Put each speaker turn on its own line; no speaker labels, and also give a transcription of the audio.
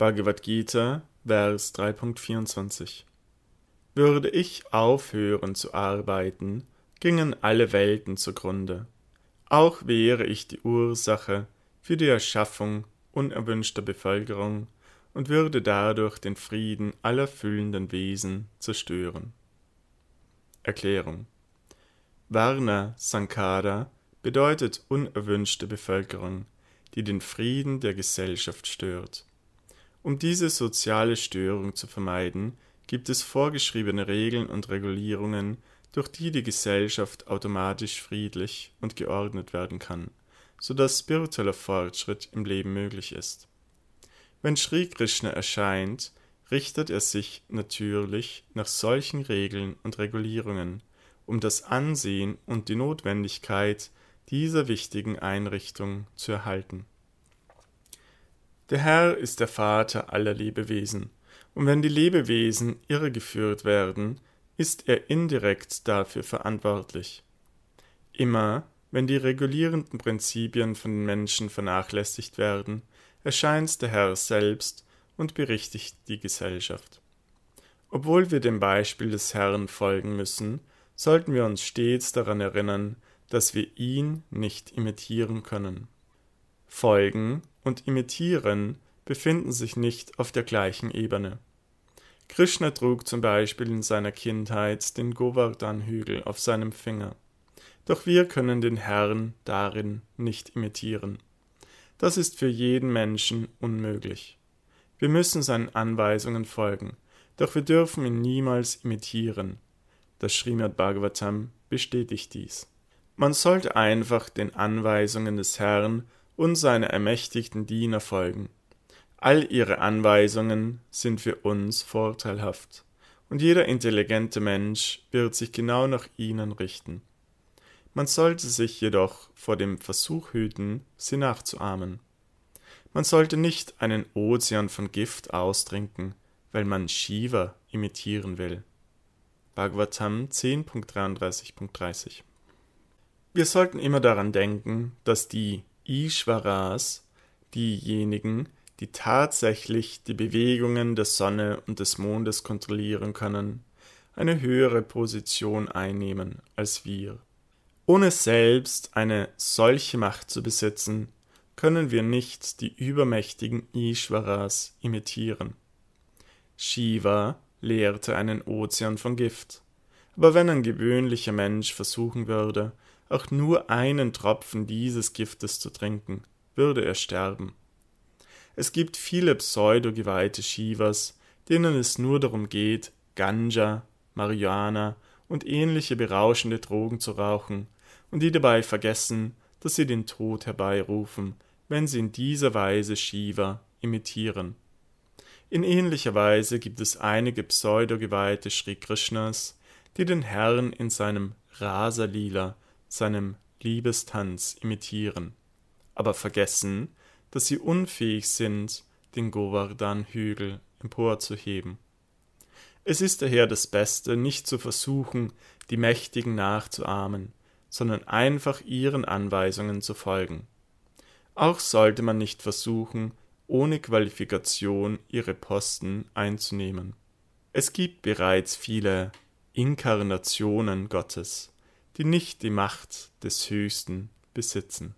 Bhagavad Gita, Vers 3.24 Würde ich aufhören zu arbeiten, gingen alle Welten zugrunde. Auch wäre ich die Ursache für die Erschaffung unerwünschter Bevölkerung und würde dadurch den Frieden aller fühlenden Wesen zerstören. Erklärung Varna Sankara bedeutet unerwünschte Bevölkerung, die den Frieden der Gesellschaft stört. Um diese soziale Störung zu vermeiden, gibt es vorgeschriebene Regeln und Regulierungen, durch die die Gesellschaft automatisch friedlich und geordnet werden kann, so dass spiritueller Fortschritt im Leben möglich ist. Wenn Sri Krishna erscheint, richtet er sich natürlich nach solchen Regeln und Regulierungen, um das Ansehen und die Notwendigkeit dieser wichtigen Einrichtung zu erhalten der Herr ist der Vater aller Lebewesen, und wenn die Lebewesen irregeführt werden, ist er indirekt dafür verantwortlich. Immer, wenn die regulierenden Prinzipien von den Menschen vernachlässigt werden, erscheint der Herr selbst und berichtigt die Gesellschaft. Obwohl wir dem Beispiel des Herrn folgen müssen, sollten wir uns stets daran erinnern, dass wir ihn nicht imitieren können. Folgen und Imitieren befinden sich nicht auf der gleichen Ebene. Krishna trug zum Beispiel in seiner Kindheit den Govardhan-Hügel auf seinem Finger. Doch wir können den Herrn darin nicht imitieren. Das ist für jeden Menschen unmöglich. Wir müssen seinen Anweisungen folgen, doch wir dürfen ihn niemals imitieren. Das Srimad Bhagavatam bestätigt dies. Man sollte einfach den Anweisungen des Herrn und seine ermächtigten Diener folgen. All ihre Anweisungen sind für uns vorteilhaft, und jeder intelligente Mensch wird sich genau nach ihnen richten. Man sollte sich jedoch vor dem Versuch hüten, sie nachzuahmen. Man sollte nicht einen Ozean von Gift austrinken, weil man Shiva imitieren will. Bhagavatam 10.33.30 Wir sollten immer daran denken, dass die Ishvaras diejenigen, die tatsächlich die Bewegungen der Sonne und des Mondes kontrollieren können, eine höhere Position einnehmen als wir. Ohne selbst eine solche Macht zu besitzen, können wir nicht die übermächtigen Ishvaras imitieren. Shiva leerte einen Ozean von Gift, aber wenn ein gewöhnlicher Mensch versuchen würde, auch nur einen Tropfen dieses Giftes zu trinken, würde er sterben. Es gibt viele pseudo-geweihte Shivas, denen es nur darum geht, Ganja, Marihuana und ähnliche berauschende Drogen zu rauchen und die dabei vergessen, dass sie den Tod herbeirufen, wenn sie in dieser Weise Shiva imitieren. In ähnlicher Weise gibt es einige pseudo-geweihte Sri Krishnas, die den Herrn in seinem Rasalila seinem Liebestanz imitieren, aber vergessen, dass sie unfähig sind, den Govardhan-Hügel emporzuheben. Es ist daher das Beste, nicht zu versuchen, die Mächtigen nachzuahmen, sondern einfach ihren Anweisungen zu folgen. Auch sollte man nicht versuchen, ohne Qualifikation ihre Posten einzunehmen. Es gibt bereits viele Inkarnationen Gottes, die nicht die Macht des Höchsten besitzen.